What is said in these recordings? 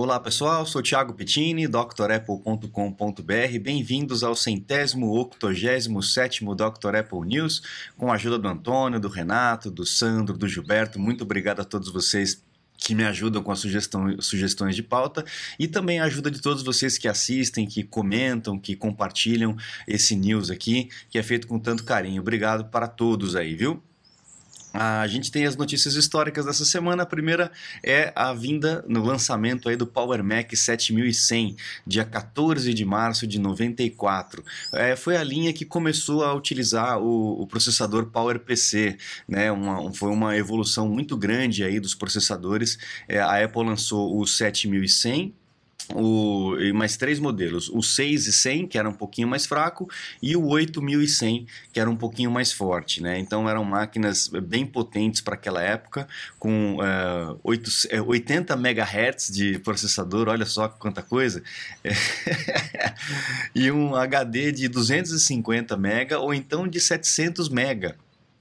Olá pessoal, sou Thiago Pettini, drapple.com.br. Bem-vindos ao centésimo, octogésimo sétimo Dr. Apple News, com a ajuda do Antônio, do Renato, do Sandro, do Gilberto. Muito obrigado a todos vocês que me ajudam com as sugestões de pauta e também a ajuda de todos vocês que assistem, que comentam, que compartilham esse news aqui, que é feito com tanto carinho. Obrigado para todos aí, viu? A gente tem as notícias históricas dessa semana. A primeira é a vinda no lançamento aí do Power Mac 7100, dia 14 de março de 94. É, foi a linha que começou a utilizar o, o processador PC né? Uma, foi uma evolução muito grande aí dos processadores. É, a Apple lançou o 7100 o, mais três modelos, o 100, que era um pouquinho mais fraco, e o 8100, que era um pouquinho mais forte. Né? Então eram máquinas bem potentes para aquela época, com 8, 80 MHz de processador, olha só quanta coisa, e um HD de 250 MB ou então de 700 MB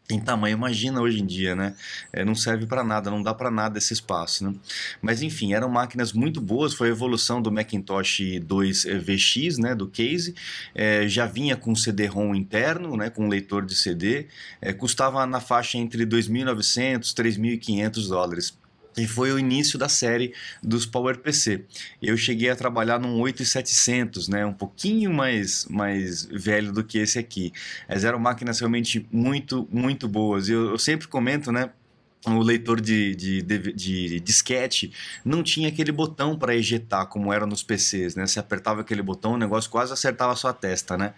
em tamanho, imagina hoje em dia, né? É, não serve para nada, não dá para nada esse espaço, né? Mas enfim, eram máquinas muito boas, foi a evolução do Macintosh 2 eh, VX, né? Do case, é, já vinha com CD-ROM interno, né? Com leitor de CD, é, custava na faixa entre 2.900 e 3.500 dólares e foi o início da série dos PowerPC. Eu cheguei a trabalhar num 8700, né, um pouquinho mais, mais velho do que esse aqui. Mas eram máquinas realmente muito, muito boas. E eu, eu sempre comento, né, o leitor de, de, de, de disquete não tinha aquele botão para ejetar, como era nos PCs, né? Você apertava aquele botão, o negócio quase acertava a sua testa, né?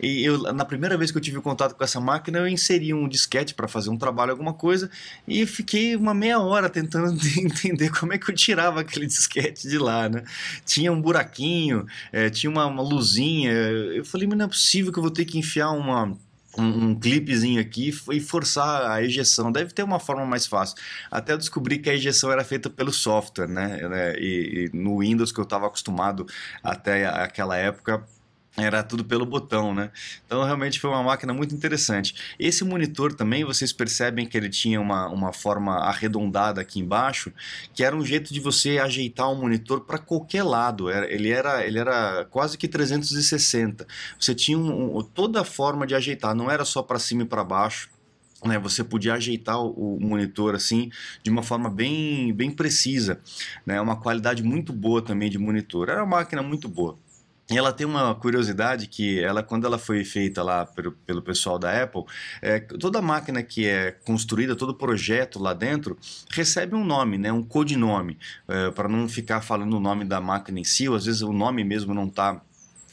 E eu, na primeira vez que eu tive contato com essa máquina, eu inseri um disquete para fazer um trabalho, alguma coisa, e fiquei uma meia hora tentando entender como é que eu tirava aquele disquete de lá, né? Tinha um buraquinho, é, tinha uma, uma luzinha, eu falei, mas não é possível que eu vou ter que enfiar uma um, um clipezinho aqui e forçar a ejeção. Deve ter uma forma mais fácil. Até descobri que a ejeção era feita pelo software, né? E, e no Windows que eu estava acostumado até aquela época era tudo pelo botão, né? Então realmente foi uma máquina muito interessante. Esse monitor também, vocês percebem que ele tinha uma, uma forma arredondada aqui embaixo, que era um jeito de você ajeitar o um monitor para qualquer lado. Era, ele, era, ele era quase que 360. Você tinha um, um, toda a forma de ajeitar, não era só para cima e para baixo. Né? Você podia ajeitar o monitor assim de uma forma bem, bem precisa, né? Uma qualidade muito boa também de monitor. Era uma máquina muito boa. E ela tem uma curiosidade que ela, quando ela foi feita lá pelo, pelo pessoal da Apple, é, toda máquina que é construída, todo projeto lá dentro, recebe um nome, né, um codinome, é, para não ficar falando o nome da máquina em si, ou às vezes o nome mesmo não está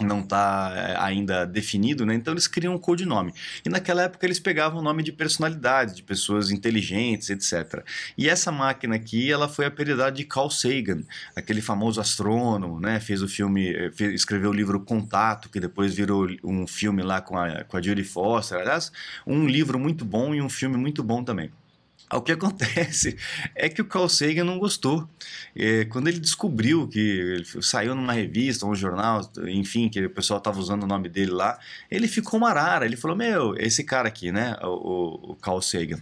não está é, ainda definido, né? Então eles criam um codinome. E naquela época eles pegavam o nome de personalidades, de pessoas inteligentes, etc. E essa máquina aqui, ela foi apelidada de Carl Sagan, aquele famoso astrônomo, né? Fez o filme, eh, fez, escreveu o livro Contato, que depois virou um filme lá com a, com a Judy Foster. Aliás, um livro muito bom e um filme muito bom também. O que acontece é que o Carl Sagan não gostou. É, quando ele descobriu que ele saiu numa revista, um jornal, enfim, que o pessoal estava usando o nome dele lá, ele ficou uma Ele falou: Meu, esse cara aqui, né? O, o, o Carl Sagan.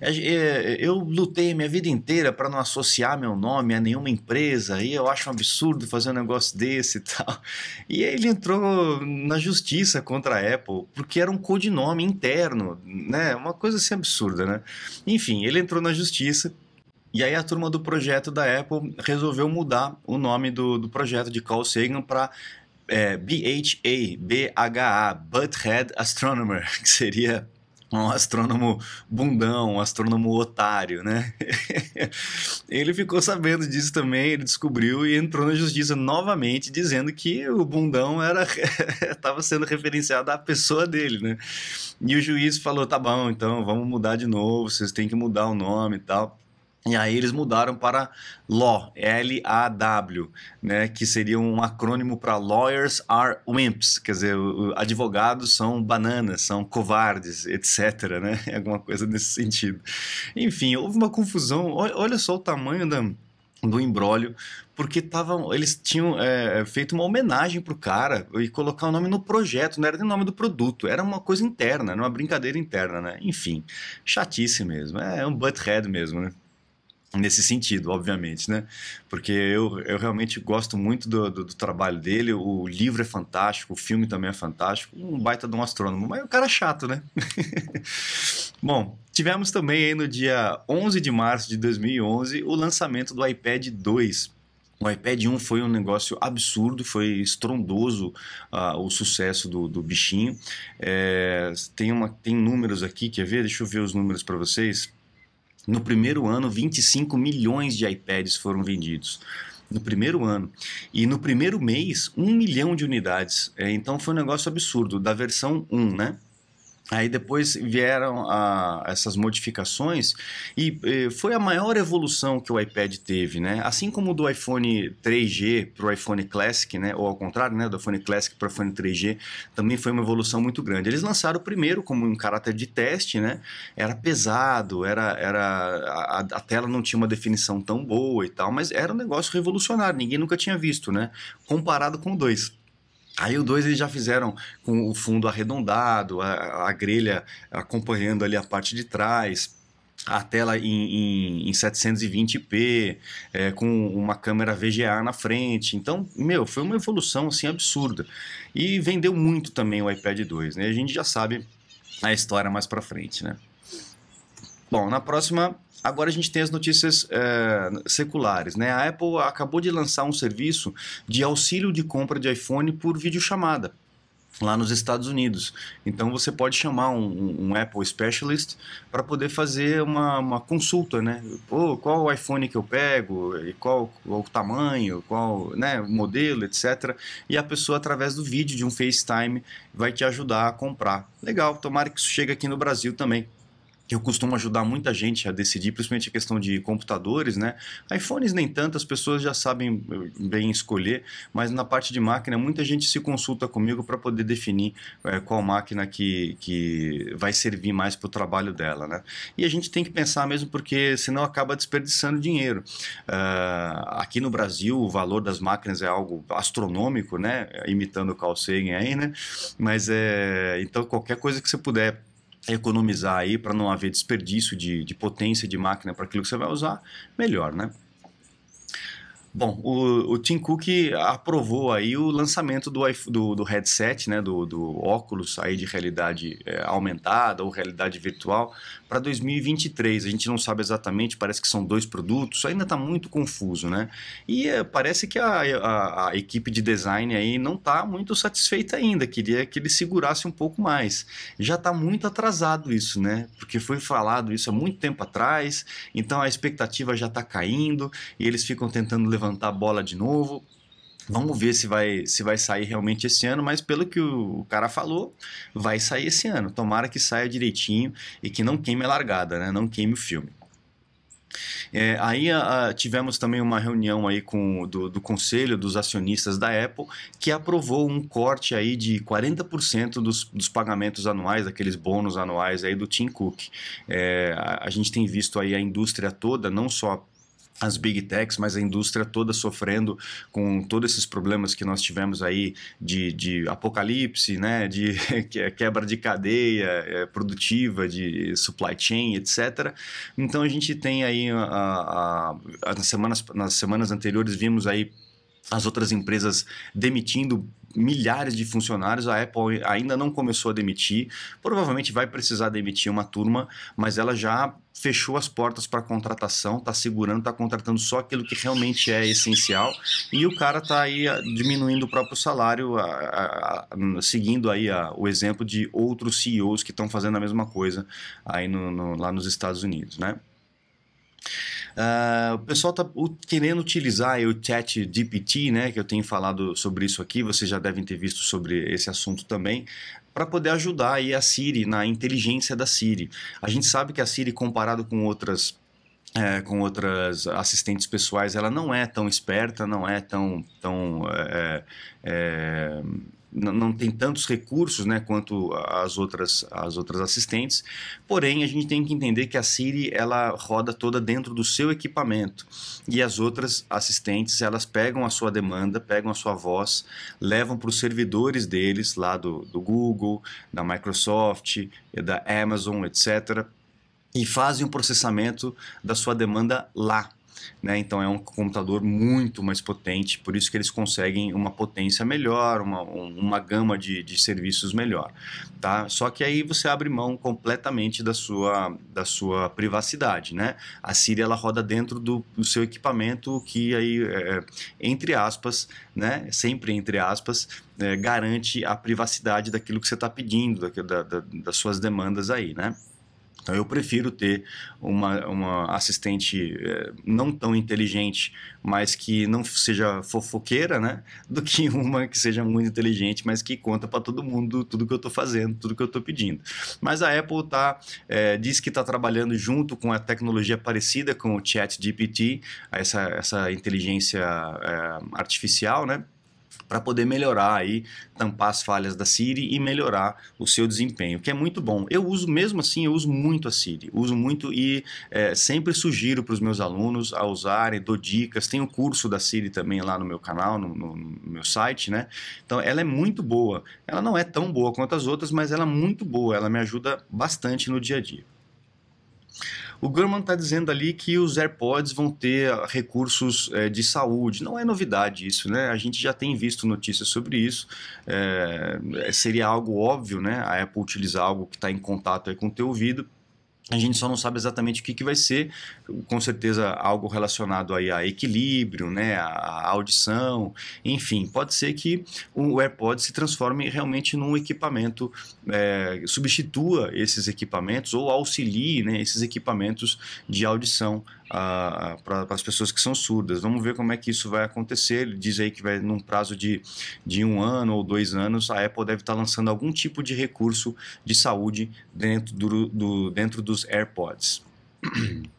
É, é, eu lutei minha vida inteira para não associar meu nome a nenhuma empresa e eu acho um absurdo fazer um negócio desse e tal. E ele entrou na justiça contra a Apple porque era um codinome interno, né? Uma coisa assim absurda, né? Enfim, ele entrou na justiça e aí a turma do projeto da Apple resolveu mudar o nome do, do projeto de Carl Sagan para é, BHA, BHA, Butthead Astronomer, que seria um astrônomo bundão, um astrônomo otário, né? ele ficou sabendo disso também, ele descobriu e entrou na justiça novamente dizendo que o bundão era estava sendo referenciado à pessoa dele, né? E o juiz falou: "Tá bom, então vamos mudar de novo, vocês têm que mudar o nome e tal". E aí eles mudaram para LAW, L-A-W, né, que seria um acrônimo para Lawyers Are Wimps, quer dizer, advogados são bananas, são covardes, etc, né, alguma coisa nesse sentido. Enfim, houve uma confusão, olha só o tamanho da, do embrólio, porque tavam, eles tinham é, é, feito uma homenagem pro cara e colocar o nome no projeto, não era nem nome do produto, era uma coisa interna, era uma brincadeira interna, né? Enfim, chatice mesmo, é um butthead mesmo, né? nesse sentido, obviamente, né? Porque eu, eu realmente gosto muito do, do, do, trabalho dele, o livro é fantástico, o filme também é fantástico, um baita de um astrônomo, mas o é cara é chato, né? Bom, tivemos também aí no dia 11 de março de 2011 o lançamento do iPad 2. O iPad 1 foi um negócio absurdo, foi estrondoso uh, o sucesso do, do bichinho. É, tem, uma, tem números aqui, quer ver? Deixa eu ver os números para vocês no primeiro ano, 25 milhões de iPads foram vendidos. No primeiro ano. E no primeiro mês, um milhão de unidades. É, então foi um negócio absurdo. Da versão 1, né? Aí depois vieram a, essas modificações e, e, foi a maior evolução que o iPad teve, né? Assim como do iPhone 3G para o iPhone Classic, né? Ou ao contrário, né? Do iPhone Classic para o iPhone 3G também foi uma evolução muito grande. Eles lançaram o primeiro como um caráter de teste, né? Era pesado, era, era a, a tela não tinha uma definição tão boa e tal, mas era um negócio revolucionário, ninguém nunca tinha visto, né? Comparado com o 2. Aí o 2 eles já fizeram com o fundo arredondado, a, a, grelha acompanhando ali a parte de trás, a tela em, em, em 720p, é, com uma câmera VGA na frente. Então, meu, foi uma evolução assim absurda. E vendeu muito também o iPad 2, né? A gente já sabe a história mais para frente, né? Bom, na próxima Agora a gente tem as notícias é, seculares, né? A Apple acabou de lançar um serviço de auxílio de compra de iPhone por videochamada lá nos Estados Unidos. Então você pode chamar um, um Apple Specialist para poder fazer uma, uma consulta, né? Pô, qual o iPhone que eu pego, e qual, qual, o tamanho, qual né, o modelo, etc. E a pessoa, através do vídeo de um FaceTime, vai te ajudar a comprar. Legal, tomara que isso chegue aqui no Brasil também eu costumo ajudar muita gente a decidir, principalmente a questão de computadores, né? iPhones nem tanto, as pessoas já sabem eh, bem escolher, mas na parte de máquina, muita gente se consulta comigo para poder definir é, qual máquina que, que vai servir mais para o trabalho dela, né? E a gente tem que pensar mesmo, porque senão acaba desperdiçando dinheiro. Uh, aqui no Brasil, o valor das máquinas é algo astronômico, né? Imitando o Carl Sagan aí, né? Mas é, então qualquer coisa que você puder economizar aí para não haver desperdício de, de potência de máquina para aquilo que você vai usar, melhor, né? Bom, o, o, Tim Cook aprovou aí o lançamento do, do, do headset, né, do, do, óculos aí de realidade é, aumentada ou realidade virtual para 2023. A gente não sabe exatamente, parece que são dois produtos, ainda está muito confuso, né? E é, parece que a, a, a, equipe de design aí não está muito satisfeita ainda, queria que ele segurasse um pouco mais. Já está muito atrasado isso, né? Porque foi falado isso há muito tempo atrás, então a expectativa já está caindo e eles ficam tentando levantar levantar a bola de novo. Vamos ver se vai, se vai sair realmente esse ano, mas pelo que o cara falou, vai sair esse ano. Tomara que saia direitinho e que não queime a largada, né? Não queime o filme. É, aí a, tivemos também uma reunião aí com, do, do, conselho dos acionistas da Apple que aprovou um corte aí de 40% dos, dos pagamentos anuais, daqueles bônus anuais aí do Tim Cook. É, a, a, gente tem visto aí a indústria toda, não só as big techs, mas a indústria toda sofrendo com todos esses problemas que nós tivemos aí de, de apocalipse, né, de quebra de cadeia é, produtiva, de supply chain, etc. Então a gente tem aí a, ah, a, ah, a, ah, nas, semanas, nas semanas anteriores vimos aí as outras empresas demitindo milhares de funcionários, a Apple ainda não começou a demitir, provavelmente vai precisar demitir uma turma, mas ela já fechou as portas para contratação, está segurando, está contratando só aquilo que realmente é essencial e o cara está aí ah, diminuindo o próprio salário, a, a, a, seguindo aí ah, o exemplo de outros CEOs que estão fazendo a mesma coisa aí no, no, lá nos Estados Unidos, né? Ah, o pessoal está querendo utilizar o chat GPT, né, que eu tenho falado sobre isso aqui, vocês já devem ter visto sobre esse assunto também, para poder ajudar aí a Siri na inteligência da Siri. A gente sabe que a Siri, comparado com outras é, com outras assistentes pessoais, ela não é tão esperta, não é tão, tão é, é não tem tantos recursos né, quanto as outras, as outras assistentes, porém a gente tem que entender que a Siri ela roda toda dentro do seu equipamento e as outras assistentes elas pegam a sua demanda, pegam a sua voz, levam para os servidores deles lá do, do Google, da Microsoft, eh, da Amazon, etc., e fazem o processamento da sua demanda lá né? Então é um computador muito mais potente, por isso que eles conseguem uma potência melhor, uma, uma gama de, de serviços melhor, tá? Só que aí você abre mão completamente da sua, da sua privacidade, né? A Siri ela roda dentro do, do seu equipamento que aí, é, é entre aspas, né? Sempre entre aspas, é, garante a privacidade daquilo que você está pedindo, da, da, das suas demandas aí, né? Então eu prefiro ter uma, uma assistente eh, não tão inteligente, mas que não seja fofoqueira, né? Do que uma que seja muito inteligente, mas que conta para todo mundo tudo que eu estou fazendo, tudo que eu estou pedindo. Mas a Apple tá, eh, diz que está trabalhando junto com a tecnologia parecida com o ChatGPT, essa, essa inteligência eh, artificial, né? para poder melhorar aí, tampar as falhas da Siri e melhorar o seu desempenho, que é muito bom. Eu uso mesmo assim, eu uso muito a Siri, uso muito e é, sempre sugiro para os meus alunos a usarem, dou dicas. Tem o curso da Siri também lá no meu canal, no, no, no, meu site, né? Então ela é muito boa. Ela não é tão boa quanto as outras, mas ela é muito boa. Ela me ajuda bastante no dia a dia. O Gurman está dizendo ali que os AirPods vão ter ah, recursos é, de saúde. Não é novidade isso, né? A gente já tem visto notícias sobre isso. É, seria algo óbvio, né? A Apple utilizar algo que está em contato com o teu ouvido a gente só não sabe exatamente o que, que vai ser, com certeza algo relacionado aí a equilíbrio, né, a audição, enfim, pode ser que o AirPod se transforme realmente num equipamento, é, substitua esses equipamentos ou auxilie né, esses equipamentos de audição para as pessoas que são surdas. Vamos ver como é que isso vai acontecer. Ele diz aí que vai, num prazo de, de um ano ou dois anos, a Apple deve estar lançando algum tipo de recurso de saúde dentro, do, do dentro dos AirPods.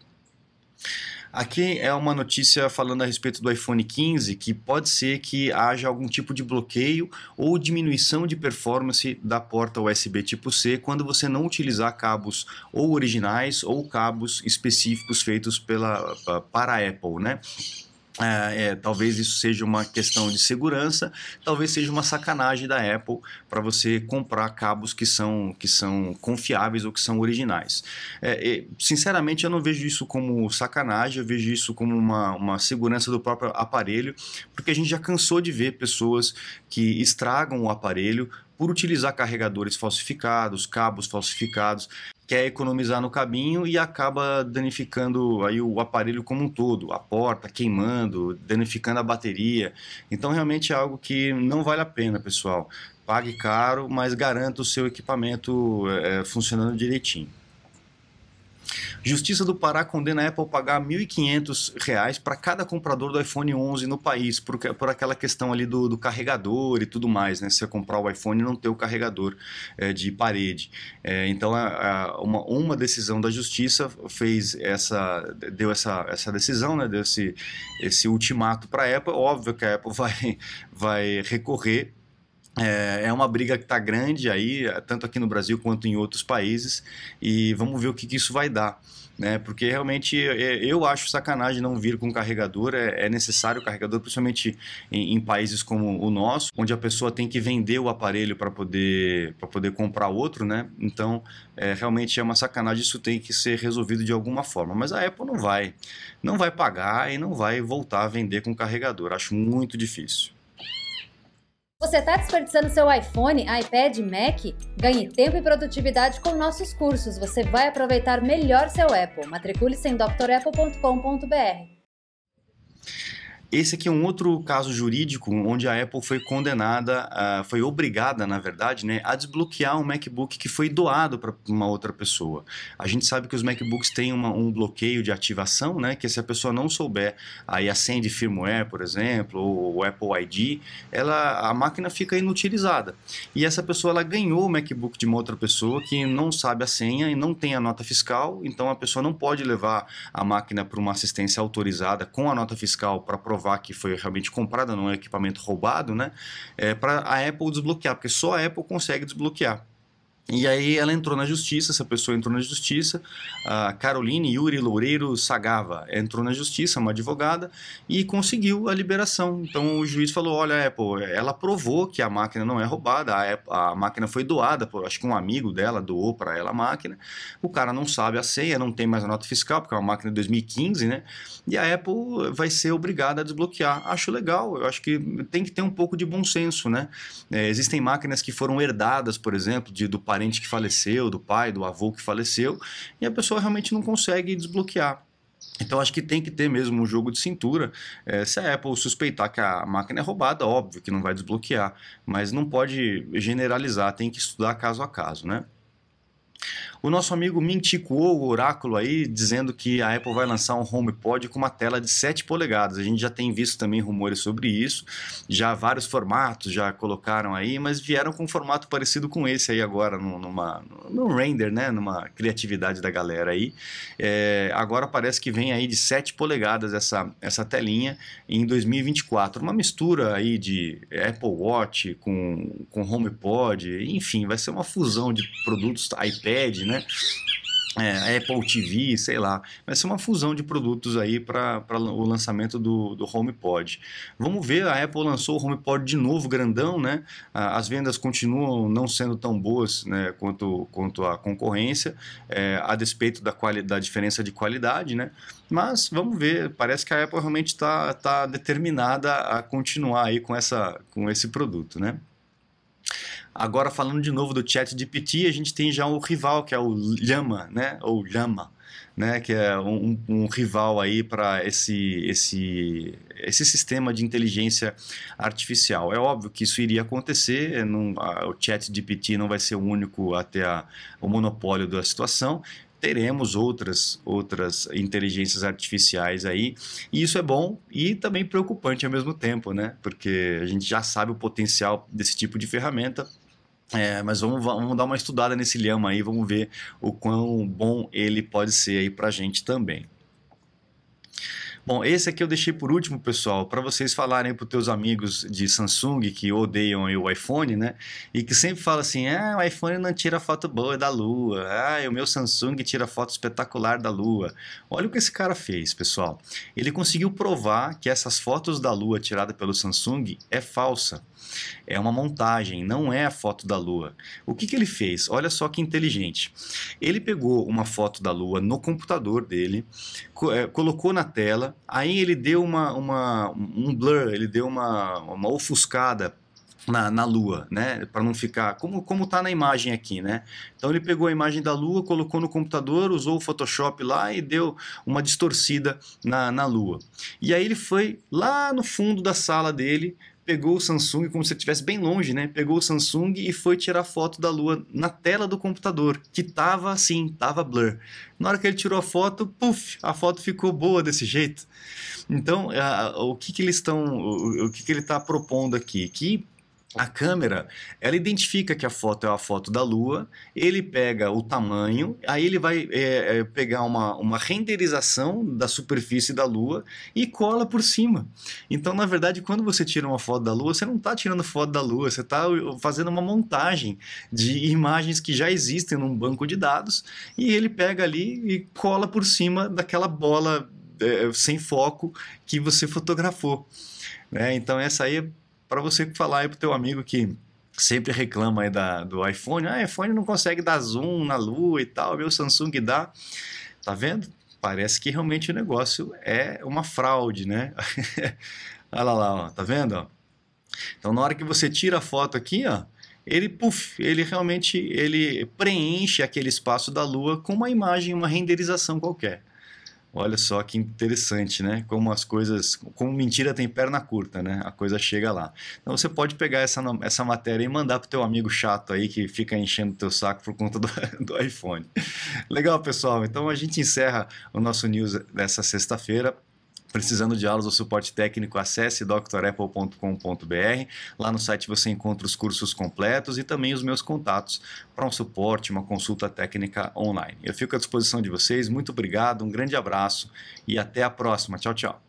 Aqui é uma notícia falando a respeito do iPhone 15, que pode ser que haja algum tipo de bloqueio ou diminuição de performance da porta USB tipo C quando você não utilizar cabos ou originais ou cabos específicos feitos pela, para a Apple, né? É, é, talvez isso seja uma questão de segurança, talvez seja uma sacanagem da Apple para você comprar cabos que são, que são confiáveis ou que são originais. É, sinceramente, eu não vejo isso como sacanagem, eu vejo isso como uma, uma segurança do próprio aparelho, porque a gente já cansou de ver pessoas que estragam o aparelho por utilizar carregadores falsificados, cabos falsificados, quer economizar no caminho e acaba danificando aí o aparelho como um todo, a porta queimando, danificando a bateria. Então realmente é algo que não vale a pena, pessoal. Pague caro, mas garanta o seu equipamento é, funcionando direitinho. Justiça do Pará condena a Apple a pagar R$ 1.500 para cada comprador do iPhone 11 no país, por, por aquela questão ali do, do, carregador e tudo mais, né? Se você comprar o iPhone e não ter o carregador é, de parede. É, então, a, a, uma, uma, decisão da Justiça fez essa, deu essa, essa decisão, né? Deu esse, esse ultimato para a Apple. Óbvio que a Apple vai, vai recorrer é, é uma briga que está grande aí, é, tanto aqui no Brasil quanto em outros países, e vamos ver o que, que isso vai dar. Né? Porque realmente é, eu acho sacanagem não vir com carregador, é necessário o carregador, principalmente em, países como o nosso, onde a pessoa tem que vender o aparelho para poder, poder comprar outro, né? Então, é, realmente é uma sacanagem, isso tem que ser resolvido de alguma forma. Mas a Apple não vai, não vai pagar e não vai voltar a vender com carregador, acho muito difícil. Você está desperdiçando seu iPhone, iPad, Mac? Ganhe tempo e produtividade com nossos cursos. Você vai aproveitar melhor seu Apple. Matricule-se em drapple.com.br. Esse aqui é um outro caso jurídico onde a Apple foi condenada, uh, foi obrigada, na verdade, né, a desbloquear um MacBook que foi doado para uma outra pessoa. A gente sabe que os MacBooks têm uma, um bloqueio de ativação, né, que se a pessoa não souber, aí acende firmware, por exemplo, ou o Apple ID, ela, a máquina fica inutilizada. E essa pessoa ela ganhou o MacBook de uma outra pessoa que não sabe a senha e não tem a nota fiscal, então a pessoa não pode levar a máquina para uma assistência autorizada com a nota fiscal para provar provar que foi realmente comprada, não é equipamento roubado, né? É, para a Apple desbloquear, porque só a Apple consegue desbloquear. E aí ela entrou na justiça, essa pessoa entrou na justiça, a Caroline Yuri Loureiro Sagava entrou na justiça, uma advogada, e conseguiu a liberação. Então o juiz falou, olha, Apple, é, ela provou que a máquina não é roubada, a, Apple, a máquina foi doada, por, acho que um amigo dela doou para ela a máquina, o cara não sabe a senha, não tem mais a nota fiscal, porque é uma máquina de 2015, né? E a Apple vai ser obrigada a desbloquear. Acho legal, eu acho que tem que ter um pouco de bom senso, né? É, existem máquinas que foram herdadas, por exemplo, de, do parente parente que faleceu, do pai, do avô que faleceu, e a pessoa realmente não consegue desbloquear. Então acho que tem que ter mesmo um jogo de cintura. É, se a Apple suspeitar que a máquina é roubada, óbvio que não vai desbloquear, mas não pode generalizar, tem que estudar caso a caso, né? O nosso amigo minticuou o oráculo aí, dizendo que a Apple vai lançar um HomePod com uma tela de 7 polegadas. A gente já tem visto também rumores sobre isso, já vários formatos já colocaram aí, mas vieram com um formato parecido com esse aí agora, numa, num render, né? Numa criatividade da galera aí. É, agora parece que vem aí de 7 polegadas essa, essa telinha em 2024. Uma mistura aí de Apple Watch com, com HomePod, enfim, vai ser uma fusão de produtos iPad, né? né? É, Apple TV, sei lá. Vai ser uma fusão de produtos aí para o lançamento do, do HomePod. Vamos ver, a Apple lançou o HomePod de novo, grandão, né? As vendas continuam não sendo tão boas né, quanto, quanto a concorrência, é, a despeito da, quali, da diferença de qualidade, né? Mas vamos ver, parece que a Apple realmente está tá determinada a continuar aí com, essa, com esse produto, né? Agora, falando de novo do chat de PT, a gente tem já o um rival, que é o Llama, né? Ou Llama, né? Que é um, um rival aí para esse, esse, esse sistema de inteligência artificial. É óbvio que isso iria acontecer, é, não, a, o chat de PT não vai ser o único até a, o monopólio da situação, teremos outras outras inteligências artificiais aí e isso é bom e também preocupante ao mesmo tempo né porque a gente já sabe o potencial desse tipo de ferramenta é, mas vamos, vamos dar uma estudada nesse lhama aí, vamos ver o quão bom ele pode ser aí pra gente também. Bom, esse aqui eu deixei por último, pessoal, para vocês falarem para os teus amigos de Samsung que odeiam o iPhone, né? E que sempre falam assim: ah, o iPhone não tira foto boa da lua, ah, o meu Samsung tira foto espetacular da lua. Olha o que esse cara fez, pessoal. Ele conseguiu provar que essas fotos da lua tirada pelo Samsung é falsa. É uma montagem, não é a foto da Lua. O que, que, ele fez? Olha só que inteligente. Ele pegou uma foto da Lua no computador dele, co eh, colocou na tela Aí ele deu uma, uma, um blur, ele deu uma, uma ofuscada na, na Lua, né? Para não ficar como como tá na imagem aqui, né? Então ele pegou a imagem da Lua, colocou no computador, usou o Photoshop lá e deu uma distorcida na, na Lua. E aí ele foi lá no fundo da sala dele, pegou o Samsung como se estivesse bem longe, né? Pegou o Samsung e foi tirar foto da lua na tela do computador, que tava assim, tava blur. Na hora que ele tirou a foto, puf, a foto ficou boa desse jeito. Então, a, a, o que que eles estão, o, o que que ele está propondo aqui? Que a câmera, ela identifica que a foto é a foto da Lua, ele pega o tamanho, aí ele vai é, é, pegar uma, uma renderização da superfície da Lua e cola por cima. Então, na verdade, quando você tira uma foto da Lua, você não está tirando foto da Lua, você está uh, fazendo uma montagem de imagens que já existem num banco de dados e ele pega ali e cola por cima daquela bola é, sem foco que você fotografou. Né? Então, essa aí é para você falar aí pro teu amigo que sempre reclama aí da, do iPhone, ah, iPhone não consegue dar zoom na lua e tal, meu Samsung dá. Tá vendo? Parece que realmente o negócio é uma fraude, né? Olha lá, ó, tá vendo? Então na hora que você tira a foto aqui, ó, ele puff, ele realmente ele preenche aquele espaço da Lua com uma imagem, uma renderização qualquer. Olha só que interessante, né? Como as coisas, como mentira tem perna curta, né? A coisa chega lá. Então você pode pegar essa, essa matéria e mandar pro teu amigo chato aí que fica enchendo teu saco por conta do, do iPhone. Legal, pessoal. Então a gente encerra o nosso news dessa sexta-feira. Precisando de aulas ou suporte técnico, acesse drapple.com.br. Lá no site você encontra os cursos completos e também os meus contatos para um suporte, uma consulta técnica online. Eu fico à disposição de vocês. Muito obrigado, um grande abraço e até a próxima. Tchau, tchau.